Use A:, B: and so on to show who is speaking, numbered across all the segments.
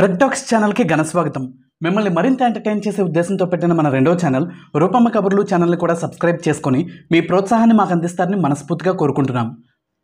A: ప్రెడ్డాక్స్ ఛానల్కి ఘనస్వాగతం మిమ్మల్ని మరింత ఎంటర్టైన్ చేసే ఉద్దేశంతో పెట్టిన మన రెండో ఛానల్ రూపమ్మ కబుర్లు ఛానల్ని కూడా సబ్స్క్రైబ్ చేసుకొని మీ ప్రోత్సాహాన్ని మాకు అందిస్తారని మనస్ఫూర్తిగా కోరుకుంటున్నాం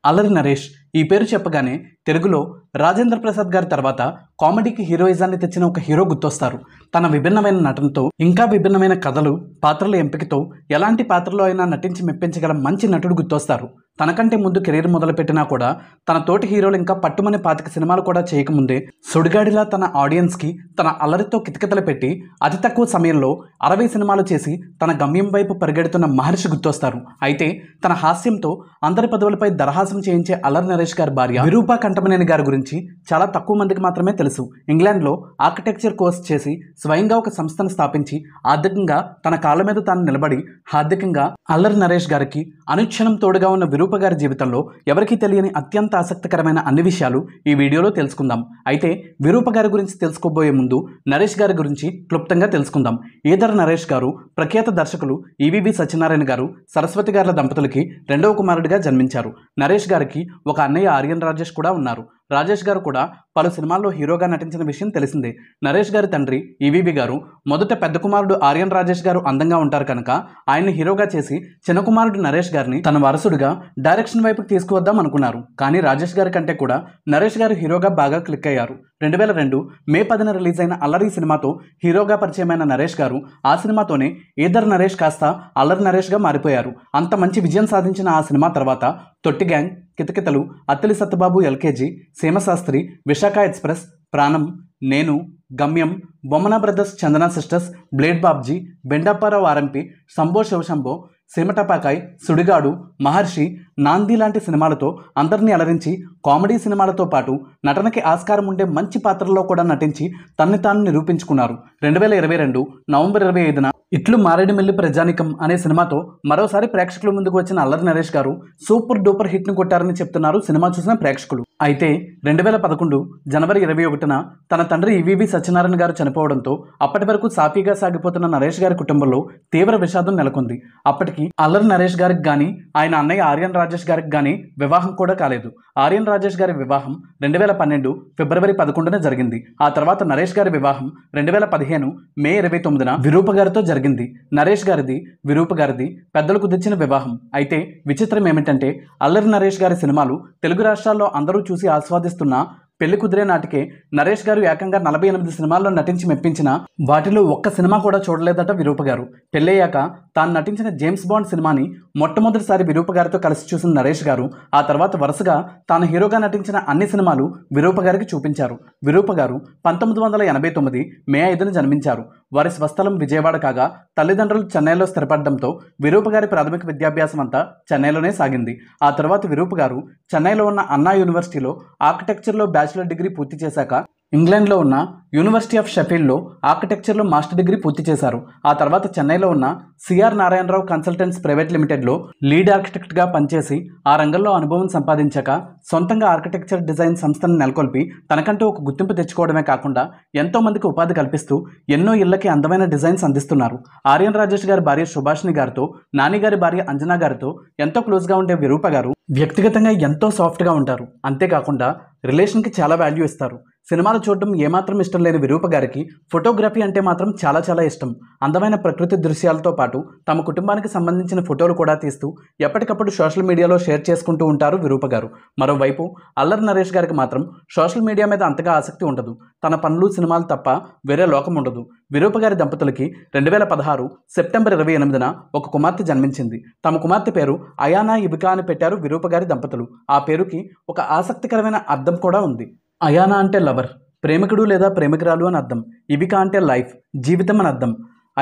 A: అల్లరి నరేష్ ఈ పేరు చెప్పగానే తెలుగులో రాజేంద్ర ప్రసాద్ గారి తర్వాత కామెడీకి హీరోయిజాన్ని తెచ్చిన ఒక హీరో గుర్తొస్తారు తన విభిన్నమైన నటనతో ఇంకా విభిన్నమైన కథలు పాత్రల ఎంపికతో ఎలాంటి పాత్రలో అయినా నటించి మెప్పించగల మంచి నటుడు గుర్తొస్తారు తనకంటే ముందు కెరీర్ మొదలుపెట్టినా కూడా తన తోటి హీరోలు ఇంకా పట్టుమని పాతిక సినిమాలు కూడా చేయకముందే సుడిగాడిలా తన ఆడియన్స్కి తన అల్లరితో కితకితలు పెట్టి అతి తక్కువ సమయంలో అరవై సినిమాలు చేసి తన గమ్యం వైపు పరిగెడుతున్న మహర్షి గుర్తొస్తారు అయితే తన హాస్యంతో అందరి పదవులపై దరహాసం చేయించే అల్లరి సురేష్ గారి భార్య విరూపా కంటమనేని గారి గురించి చాలా తక్కువ మందికి మాత్రమే తెలుసు ఇంగ్లాండ్లో ఆర్కిటెక్చర్ కోర్స్ చేసి స్వయంగా ఒక సంస్థను స్థాపించి ఆర్థికంగా తన కాళ్ళ మీద తాను నిలబడి ఆర్థికంగా అల్లరి నరేష్ గారికి అనుక్షణం తోడుగా ఉన్న విరూప గారి జీవితంలో ఎవరికీ తెలియని అత్యంత ఆసక్తికరమైన అన్ని విషయాలు ఈ వీడియోలో తెలుసుకుందాం అయితే విరూప గారి గురించి తెలుసుకోబోయే ముందు నరేష్ గారి గురించి క్లుప్తంగా తెలుసుకుందాం ఈదర్ నరేష్ గారు ప్రఖ్యాత దర్శకులు ఈవీవి సత్యనారాయణ గారు సరస్వతి గారుల దంపతులకి రెండవ కుమారుడిగా జన్మించారు నరేష్ గారికి ఒక అన్నయ్య ఆర్యన్ రాజేష్ కూడా ఉన్నారు రాజేష్ గారు కూడా పలు సినిమాల్లో హీరోగా నటించిన విషయం తెలిసిందే నరేష్ గారి తండ్రి ఈవీవి గారు మొదట పెద్ద కుమారుడు ఆర్యన్ రాజేష్ గారు అందంగా ఉంటారు కనుక ఆయన్ని హీరోగా చేసి చిన్న కుమారుడు నరేష్ గారిని తన వరసుడుగా డైరెక్షన్ వైపుకి తీసుకువద్దాం అనుకున్నారు కానీ రాజేష్ గారి కంటే కూడా నరేష్ గారు హీరోగా బాగా క్లిక్ అయ్యారు రెండు వేల రెండు మే పదిన రిలీజ్ అయిన అల్లరి సినిమాతో హీరోగా పరిచయమైన నరేష్ గారు ఆ సినిమాతోనే ఈధర్ నరేష్ కాస్త అల్లరి నరేష్గా మారిపోయారు అంత మంచి విజయం సాధించిన ఆ సినిమా తర్వాత Thotti gang Kithakithalu Athili Sattibabu LKG Seemasastri Visakha express Pranam Nenu Gamyam Bommana brothers Chandana sisters blade Babji Bendu Apparao RMP Shambo Shivashambo Simatapakai Sudigadu Maharshi Naandhi లాంటి సినిమాలతో అందరినీ అలరించి కామెడీ సినిమాలతో పాటు నటనకి ఆస్కారం ఉండే మంచి పాత్రల్లో కూడా నటించి తన్ని తాను నిరూపించుకున్నారు రెండు వేల ఇరవై రెండు నవంబర్ ఇరవై ఐదున ఇట్లు మారేడుమిల్లి ప్రజానికం అనే సినిమాతో మరోసారి ప్రేక్షకుల ముందుకు వచ్చిన అల్లరి నరేష్ గారు సూపర్ డూపర్ హిట్ను కొట్టారని చెప్తున్నారు సినిమా చూసిన ప్రేక్షకులు అయితే రెండు వేల పదకొండు జనవరి ఇరవై ఒకటిన తన తండ్రి ఈవీవి సత్యనారాయణ గారు చనిపోవడంతో అప్పటి వరకు సాఫీగా సాగిపోతున్న నరేష్ గారి కుటుంబంలో తీవ్ర విషాదం నెలకొంది అప్పటికి ఇప్పటికీ అల్లరి నరేష్ గారికి కానీ ఆయన అన్నయ్య ఆర్యన్ రాజేష్ గారికి కానీ వివాహం కూడా కాలేదు ఆర్యన్ రాజేష్ గారి వివాహం రెండు వేల పన్నెండు ఫిబ్రవరి పదకొండున జరిగింది ఆ తర్వాత నరేష్ గారి వివాహం రెండు వేల పదిహేను మే ఇరవై తొమ్మిదిన విరూప గారితో జరిగింది నరేష్ గారిది విరూప గారిది పెద్దలు కుదిర్చిన వివాహం అయితే విచిత్రం ఏమిటంటే అల్లరి నరేష్ గారి సినిమాలు తెలుగు రాష్ట్రాల్లో అందరూ చూసి ఆస్వాదిస్తున్న పెళ్లి కుదిరే నాటికి నరేష్ గారు ఏకంగా నలభై ఎనిమిది సినిమాల్లో నటించి మెప్పించిన వాటిలో ఒక్క సినిమా కూడా చూడలేదట విరూప గారు పెళ్ళయ్యాక తాను నటించిన జేమ్స్ బాండ్ సినిమాని మొట్టమొదటిసారి విరూప గారితో కలిసి చూసిన నరేష్ గారు ఆ తర్వాత వరుసగా తాను హీరోగా నటించిన అన్ని సినిమాలు విరూప గారికి చూపించారు విరూప గారు పంతొమ్మిది వందల ఎనభై తొమ్మిది మే ఐదున జన్మించారు వారి స్వస్థలం విజయవాడ కాగా తల్లిదండ్రులు చెన్నైలో స్థిరపడడంతో విరూప గారి ప్రాథమిక విద్యాభ్యాసం అంతా చెన్నైలోనే సాగింది ఆ తర్వాత విరూప గారు చెన్నైలో ఉన్న అన్నా యూనివర్సిటీలో ఆర్కిటెక్చర్లో బ్యాచ్ బ్యాచిలర్ డిగ్రీ పూర్తి చేశాక ఇంగ్లాండ్లో ఉన్న యూనివర్సిటీ ఆఫ్ షఫీల్డ్లో ఆర్కిటెక్చర్లో మాస్టర్ డిగ్రీ పూర్తి చేశారు ఆ తర్వాత చెన్నైలో ఉన్న సిఆర్ నారాయణరావు కన్సల్టెంట్స్ ప్రైవేట్ లిమిటెడ్లో లీడ్ ఆర్కిటెక్ట్గా పనిచేసి ఆ రంగంలో అనుభవం సంపాదించాక సొంతంగా ఆర్కిటెక్చర్ డిజైన్ సంస్థను నెలకొల్పి తనకంటూ ఒక గుర్తింపు తెచ్చుకోవడమే కాకుండా ఎంతోమందికి ఉపాధి కల్పిస్తూ ఎన్నో ఇళ్లకి అందమైన డిజైన్స్ అందిస్తున్నారు ఆర్యన్ రాజేష్ గారి భార్య సుభాష్ని గారితో నానిగారి భార్య అంజనా గారితో ఎంతో క్లోజ్గా ఉండే విరూప గారు వ్యక్తిగతంగా ఎంతో సాఫ్ట్గా ఉంటారు అంతేకాకుండా రిలేషన్కి చాలా వాల్యూ ఇస్తారు సినిమాలు చూడడం ఏమాత్రం ఇష్టం లేని విరూప గారికి ఫోటోగ్రఫీ అంటే మాత్రం చాలా చాలా ఇష్టం అందమైన ప్రకృతి దృశ్యాలతో పాటు తమ కుటుంబానికి సంబంధించిన ఫోటోలు కూడా తీస్తూ ఎప్పటికప్పుడు సోషల్ మీడియాలో షేర్ చేసుకుంటూ ఉంటారు విరూప గారు మరోవైపు అల్లరి నరేష్ గారికి మాత్రం సోషల్ మీడియా మీద అంతగా ఆసక్తి ఉండదు తన పనులు సినిమాలు తప్ప వేరే లోకం ఉండదు విరూప గారి దంపతులకి రెండు వేల పదహారు సెప్టెంబర్ ఇరవై ఎనిమిదిన ఒక కుమార్తె జన్మించింది తమ కుమార్తె పేరు అయానా ఇబికా అని పెట్టారు విరూప గారి దంపతులు ఆ పేరుకి ఒక ఆసక్తికరమైన అర్థం కూడా ఉంది అయానా అంటే లవర్ ప్రేమికుడు లేదా ప్రేమికురాలు అని అర్థం ఇవిక అంటే లైఫ్ జీవితం అని అర్థం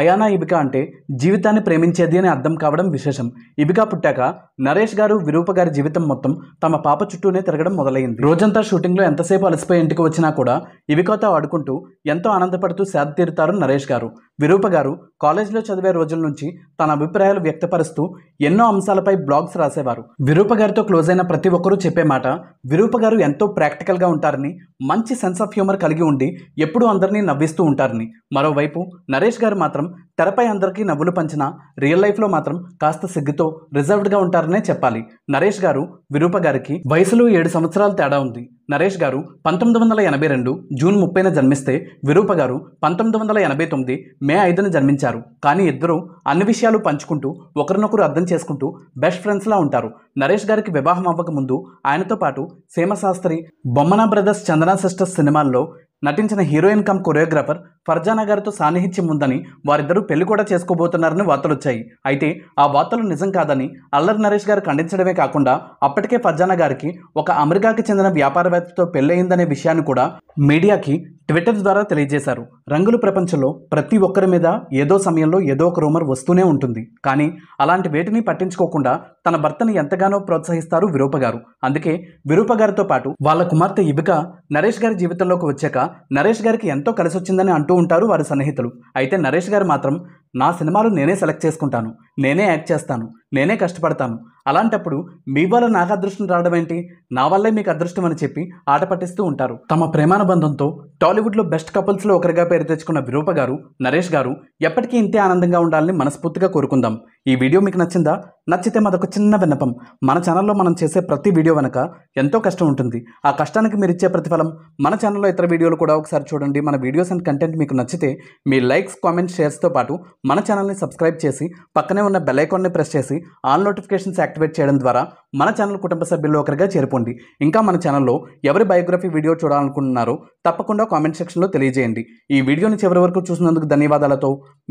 A: అయానా ఇబిక అంటే జీవితాన్ని ప్రేమించేది అని అర్థం కావడం విశేషం ఇవిక పుట్టాక నరేష్ గారు విరూప గారి జీవితం మొత్తం తమ పాప చుట్టూనే తిరగడం మొదలైంది రోజంతా షూటింగ్లో ఎంతసేపు అలసిపోయి ఇంటికి వచ్చినా కూడా ఇవికతో ఆడుకుంటూ ఎంతో ఆనందపడుతూ సేద తీరుతారు నరేష్ గారు విరూప గారు కాలేజీలో చదివే రోజుల నుంచి తన అభిప్రాయాలు వ్యక్తపరుస్తూ ఎన్నో అంశాలపై బ్లాగ్స్ రాసేవారు విరూప గారితో క్లోజ్ అయిన ప్రతి ఒక్కరూ చెప్పే మాట విరూప గారు ఎంతో ప్రాక్టికల్గా ఉంటారని మంచి సెన్స్ ఆఫ్ హ్యూమర్ కలిగి ఉండి ఎప్పుడూ అందరినీ నవ్విస్తూ ఉంటారని మరోవైపు నరేష్ గారు మాత్రం తెరపై అందరికీ నవ్వులు పంచిన రియల్ లైఫ్లో మాత్రం కాస్త సిగ్గుతో రిజర్వ్డ్గా ఉంటారనే చెప్పాలి నరేష్ గారు విరూప గారికి వయసులో ఏడు సంవత్సరాలు తేడా ఉంది నరేష్ గారు పంతొమ్మిది వందల ఎనభై రెండు జూన్ ముప్పైన జన్మిస్తే విరూప గారు పంతొమ్మిది వందల ఎనభై తొమ్మిది మే ఐదున జన్మించారు కానీ ఇద్దరూ అన్ని విషయాలు పంచుకుంటూ ఒకరినొకరు అర్థం చేసుకుంటూ బెస్ట్ ఫ్రెండ్స్లా ఉంటారు నరేష్ గారికి వివాహం అవ్వక ముందు ఆయనతో పాటు సీమశాస్త్రి బొమ్మనా బ్రదర్స్ చందనా సిస్టర్స్ సినిమాల్లో నటించిన హీరోయిన్ కమ్ కొరియోగ్రాఫర్ ఫర్జానా గారితో సాన్నిహిత్యం ఉందని వారిద్దరూ పెళ్లి కూడా చేసుకోబోతున్నారని వార్తలు వచ్చాయి అయితే ఆ వార్తలు నిజం కాదని అల్లరి నరేష్ గారు ఖండించడమే కాకుండా అప్పటికే ఫర్జానా గారికి ఒక అమెరికాకి చెందిన వ్యాపారవేత్తతో పెళ్ళయిందనే విషయాన్ని కూడా మీడియాకి ట్విట్టర్ ద్వారా తెలియజేశారు రంగుల ప్రపంచంలో ప్రతి ఒక్కరి మీద ఏదో సమయంలో ఏదో ఒక రూమర్ వస్తూనే ఉంటుంది కానీ అలాంటి వేటిని పట్టించుకోకుండా తన భర్తని ఎంతగానో ప్రోత్సహిస్తారు విరూప గారు అందుకే విరూప గారితో పాటు వాళ్ళ కుమార్తె ఇబిక నరేష్ గారి జీవితంలోకి వచ్చాక నరేష్ గారికి ఎంతో కలిసొచ్చిందని అంటూ అంటూ ఉంటారు వారి సన్నిహితులు అయితే నరేష్ గారు మాత్రం నా సినిమాలు నేనే సెలెక్ట్ చేసుకుంటాను నేనే యాక్ట్ చేస్తాను నేనే కష్టపడతాను అలాంటప్పుడు మీ వల్ల నాకు అదృష్టం రావడం ఏంటి నా వల్లే మీకు అదృష్టం అని చెప్పి ఆట పట్టిస్తూ ఉంటారు తమ ప్రేమానుబంధంతో టాలీవుడ్లో బెస్ట్ కపుల్స్లో ఒకరిగా పేరు తెచ్చుకున్న విరూప గారు నరేష్ గారు ఎప్పటికీ ఇంతే ఆనందంగా ఉండాలని మనస్ఫూర్తిగా కోరుకుందాం ఈ వీడియో మీకు నచ్చిందా నచ్చితే మాదొక చిన్న విన్నపం మన ఛానల్లో మనం చేసే ప్రతి వీడియో వెనక ఎంతో కష్టం ఉంటుంది ఆ కష్టానికి మీరు ఇచ్చే ప్రతిఫలం మన ఛానల్లో ఇతర వీడియోలు కూడా ఒకసారి చూడండి మన వీడియోస్ అండ్ కంటెంట్ మీకు నచ్చితే మీ లైక్స్ కామెంట్స్ షేర్స్తో పాటు మన ఛానల్ని సబ్స్క్రైబ్ చేసి పక్కనే ఉన్న బెల్లైకాన్ని ప్రెస్ చేసి ఆల్ నోటిఫికేషన్స్ యాక్టివేట్ చేయడం ద్వారా మన ఛానల్ కుటుంబ సభ్యులు ఒకరిగా చేరుకోండి ఇంకా మన ఛానల్లో ఎవరి బయోగ్రఫీ వీడియో చూడాలనుకుంటున్నారో తప్పకుండా కామెంట్ సెక్షన్లో తెలియజేయండి ఈ వీడియోని చివరి వరకు చూసినందుకు ధన్యవాదాలతో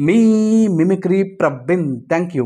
A: మీ మిమిక్రీ ప్రవీణ్ థ్యాంక్ యూ